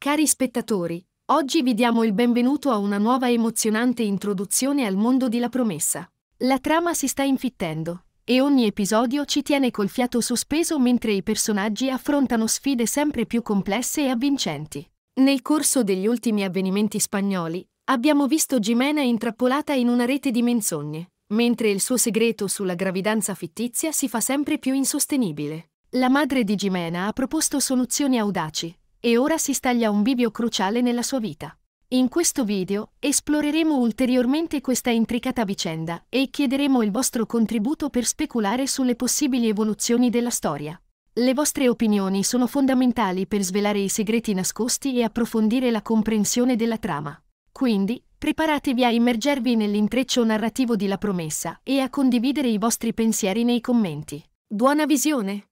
Cari spettatori, oggi vi diamo il benvenuto a una nuova emozionante introduzione al mondo di La Promessa. La trama si sta infittendo, e ogni episodio ci tiene col fiato sospeso mentre i personaggi affrontano sfide sempre più complesse e avvincenti. Nel corso degli ultimi avvenimenti spagnoli, abbiamo visto Jimena intrappolata in una rete di menzogne, mentre il suo segreto sulla gravidanza fittizia si fa sempre più insostenibile. La madre di Jimena ha proposto soluzioni audaci, e ora si staglia un bivio cruciale nella sua vita. In questo video esploreremo ulteriormente questa intricata vicenda e chiederemo il vostro contributo per speculare sulle possibili evoluzioni della storia. Le vostre opinioni sono fondamentali per svelare i segreti nascosti e approfondire la comprensione della trama. Quindi, preparatevi a immergervi nell'intreccio narrativo di La Promessa e a condividere i vostri pensieri nei commenti. Buona visione!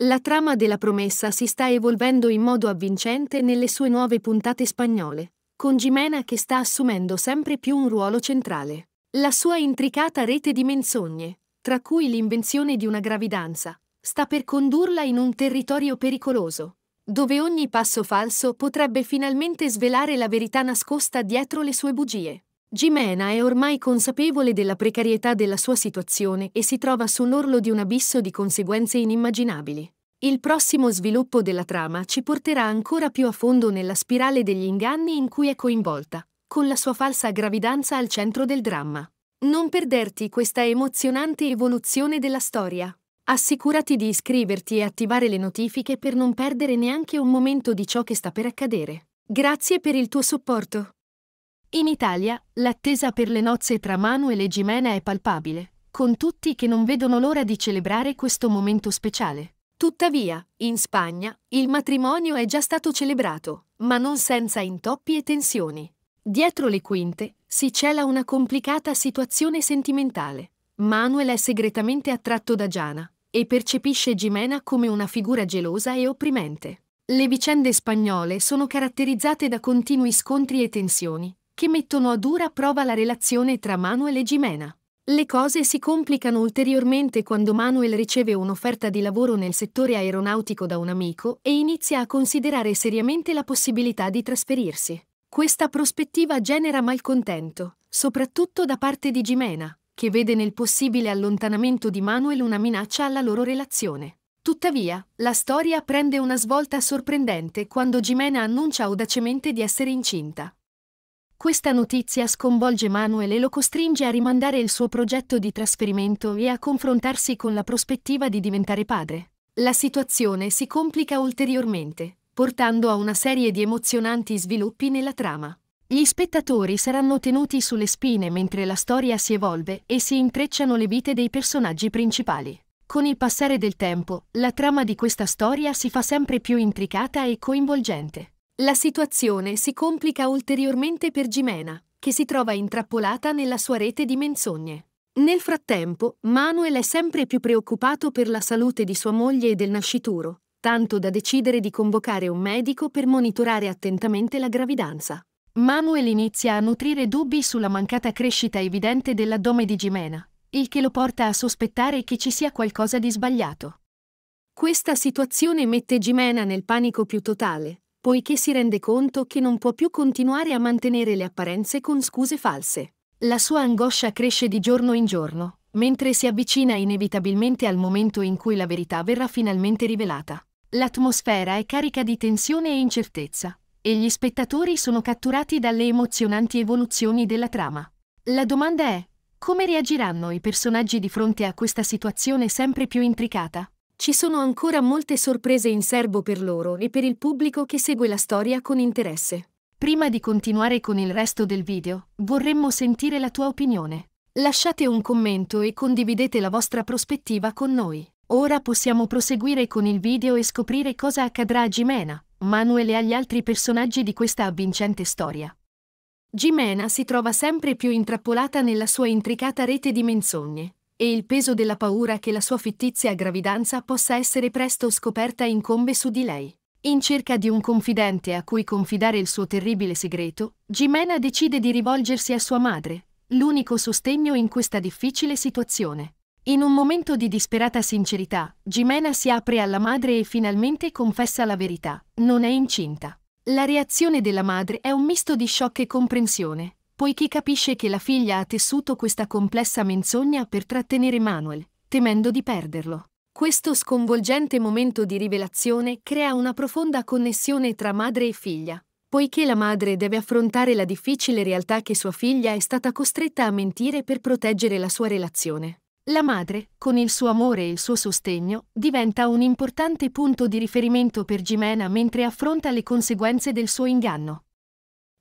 La trama della promessa si sta evolvendo in modo avvincente nelle sue nuove puntate spagnole, con Jimena che sta assumendo sempre più un ruolo centrale. La sua intricata rete di menzogne, tra cui l'invenzione di una gravidanza, sta per condurla in un territorio pericoloso, dove ogni passo falso potrebbe finalmente svelare la verità nascosta dietro le sue bugie. Gimena è ormai consapevole della precarietà della sua situazione e si trova sull'orlo di un abisso di conseguenze inimmaginabili. Il prossimo sviluppo della trama ci porterà ancora più a fondo nella spirale degli inganni in cui è coinvolta, con la sua falsa gravidanza al centro del dramma. Non perderti questa emozionante evoluzione della storia. Assicurati di iscriverti e attivare le notifiche per non perdere neanche un momento di ciò che sta per accadere. Grazie per il tuo supporto. In Italia l'attesa per le nozze tra Manuel e Jimena è palpabile, con tutti che non vedono l'ora di celebrare questo momento speciale. Tuttavia, in Spagna, il matrimonio è già stato celebrato, ma non senza intoppi e tensioni. Dietro le quinte si cela una complicata situazione sentimentale. Manuel è segretamente attratto da Giana e percepisce Jimena come una figura gelosa e opprimente. Le vicende spagnole sono caratterizzate da continui scontri e tensioni, che mettono a dura prova la relazione tra Manuel e Gimena. Le cose si complicano ulteriormente quando Manuel riceve un'offerta di lavoro nel settore aeronautico da un amico e inizia a considerare seriamente la possibilità di trasferirsi. Questa prospettiva genera malcontento, soprattutto da parte di Gimena, che vede nel possibile allontanamento di Manuel una minaccia alla loro relazione. Tuttavia, la storia prende una svolta sorprendente quando Gimena annuncia audacemente di essere incinta. Questa notizia sconvolge Manuel e lo costringe a rimandare il suo progetto di trasferimento e a confrontarsi con la prospettiva di diventare padre. La situazione si complica ulteriormente, portando a una serie di emozionanti sviluppi nella trama. Gli spettatori saranno tenuti sulle spine mentre la storia si evolve e si intrecciano le vite dei personaggi principali. Con il passare del tempo, la trama di questa storia si fa sempre più intricata e coinvolgente. La situazione si complica ulteriormente per Gimena, che si trova intrappolata nella sua rete di menzogne. Nel frattempo, Manuel è sempre più preoccupato per la salute di sua moglie e del nascituro, tanto da decidere di convocare un medico per monitorare attentamente la gravidanza. Manuel inizia a nutrire dubbi sulla mancata crescita evidente dell'addome di Gimena, il che lo porta a sospettare che ci sia qualcosa di sbagliato. Questa situazione mette Gimena nel panico più totale, poiché si rende conto che non può più continuare a mantenere le apparenze con scuse false. La sua angoscia cresce di giorno in giorno, mentre si avvicina inevitabilmente al momento in cui la verità verrà finalmente rivelata. L'atmosfera è carica di tensione e incertezza, e gli spettatori sono catturati dalle emozionanti evoluzioni della trama. La domanda è, come reagiranno i personaggi di fronte a questa situazione sempre più intricata? Ci sono ancora molte sorprese in serbo per loro e per il pubblico che segue la storia con interesse. Prima di continuare con il resto del video, vorremmo sentire la tua opinione. Lasciate un commento e condividete la vostra prospettiva con noi. Ora possiamo proseguire con il video e scoprire cosa accadrà a Gimena, Manuel e agli altri personaggi di questa avvincente storia. Gimena si trova sempre più intrappolata nella sua intricata rete di menzogne, e il peso della paura che la sua fittizia gravidanza possa essere presto scoperta incombe su di lei. In cerca di un confidente a cui confidare il suo terribile segreto, Gimena decide di rivolgersi a sua madre, l'unico sostegno in questa difficile situazione. In un momento di disperata sincerità, Gimena si apre alla madre e finalmente confessa la verità, non è incinta. La reazione della madre è un misto di shock e comprensione, poiché capisce che la figlia ha tessuto questa complessa menzogna per trattenere Manuel, temendo di perderlo. Questo sconvolgente momento di rivelazione crea una profonda connessione tra madre e figlia, poiché la madre deve affrontare la difficile realtà che sua figlia è stata costretta a mentire per proteggere la sua relazione. La madre, con il suo amore e il suo sostegno, diventa un importante punto di riferimento per Jimena mentre affronta le conseguenze del suo inganno.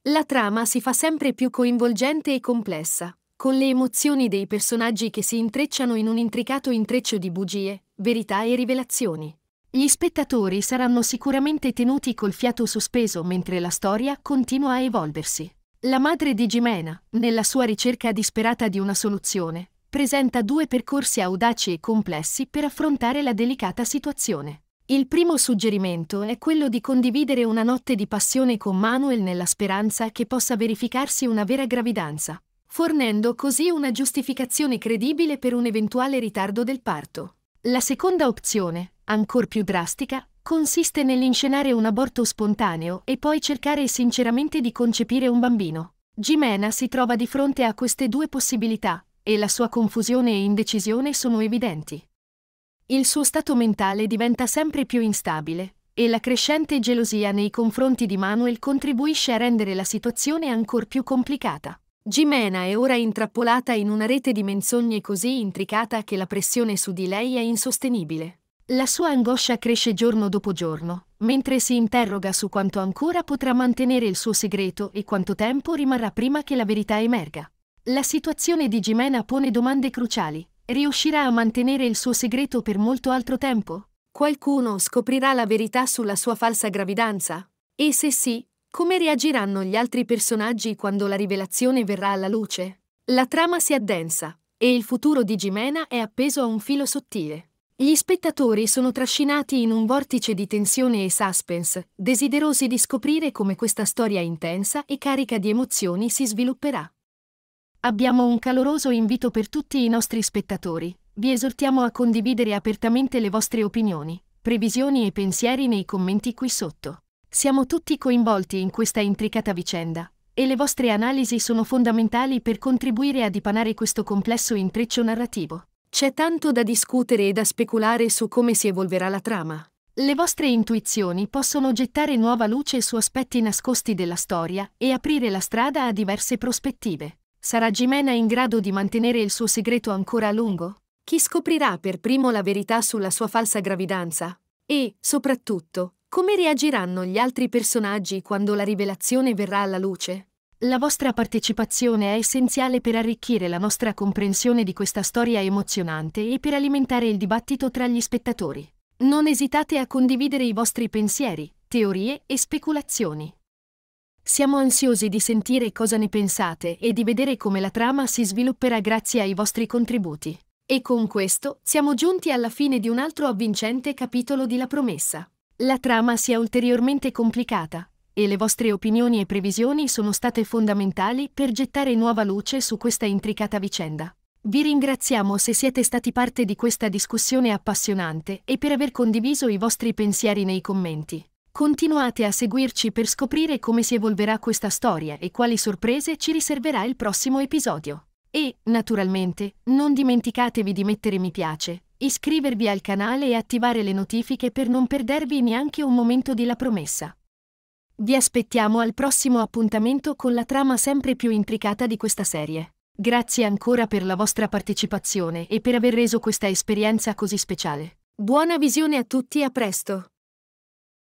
La trama si fa sempre più coinvolgente e complessa, con le emozioni dei personaggi che si intrecciano in un intricato intreccio di bugie, verità e rivelazioni. Gli spettatori saranno sicuramente tenuti col fiato sospeso mentre la storia continua a evolversi. La madre di Gimena, nella sua ricerca disperata di una soluzione, presenta due percorsi audaci e complessi per affrontare la delicata situazione. Il primo suggerimento è quello di condividere una notte di passione con Manuel nella speranza che possa verificarsi una vera gravidanza, fornendo così una giustificazione credibile per un eventuale ritardo del parto. La seconda opzione, ancor più drastica, consiste nell'inscenare un aborto spontaneo e poi cercare sinceramente di concepire un bambino. Jimena si trova di fronte a queste due possibilità e la sua confusione e indecisione sono evidenti il suo stato mentale diventa sempre più instabile e la crescente gelosia nei confronti di Manuel contribuisce a rendere la situazione ancora più complicata. Jimena è ora intrappolata in una rete di menzogne così intricata che la pressione su di lei è insostenibile. La sua angoscia cresce giorno dopo giorno, mentre si interroga su quanto ancora potrà mantenere il suo segreto e quanto tempo rimarrà prima che la verità emerga. La situazione di Jimena pone domande cruciali, Riuscirà a mantenere il suo segreto per molto altro tempo? Qualcuno scoprirà la verità sulla sua falsa gravidanza? E se sì, come reagiranno gli altri personaggi quando la rivelazione verrà alla luce? La trama si addensa, e il futuro di Jimena è appeso a un filo sottile. Gli spettatori sono trascinati in un vortice di tensione e suspense, desiderosi di scoprire come questa storia intensa e carica di emozioni si svilupperà. Abbiamo un caloroso invito per tutti i nostri spettatori. Vi esortiamo a condividere apertamente le vostre opinioni, previsioni e pensieri nei commenti qui sotto. Siamo tutti coinvolti in questa intricata vicenda e le vostre analisi sono fondamentali per contribuire a dipanare questo complesso intreccio narrativo. C'è tanto da discutere e da speculare su come si evolverà la trama. Le vostre intuizioni possono gettare nuova luce su aspetti nascosti della storia e aprire la strada a diverse prospettive. Sarà Gimena in grado di mantenere il suo segreto ancora a lungo? Chi scoprirà per primo la verità sulla sua falsa gravidanza? E, soprattutto, come reagiranno gli altri personaggi quando la rivelazione verrà alla luce? La vostra partecipazione è essenziale per arricchire la nostra comprensione di questa storia emozionante e per alimentare il dibattito tra gli spettatori. Non esitate a condividere i vostri pensieri, teorie e speculazioni. Siamo ansiosi di sentire cosa ne pensate e di vedere come la trama si svilupperà grazie ai vostri contributi. E con questo siamo giunti alla fine di un altro avvincente capitolo di La promessa. La trama si è ulteriormente complicata e le vostre opinioni e previsioni sono state fondamentali per gettare nuova luce su questa intricata vicenda. Vi ringraziamo se siete stati parte di questa discussione appassionante e per aver condiviso i vostri pensieri nei commenti. Continuate a seguirci per scoprire come si evolverà questa storia e quali sorprese ci riserverà il prossimo episodio. E, naturalmente, non dimenticatevi di mettere mi piace, iscrivervi al canale e attivare le notifiche per non perdervi neanche un momento di La Promessa. Vi aspettiamo al prossimo appuntamento con la trama sempre più intricata di questa serie. Grazie ancora per la vostra partecipazione e per aver reso questa esperienza così speciale. Buona visione a tutti e a presto!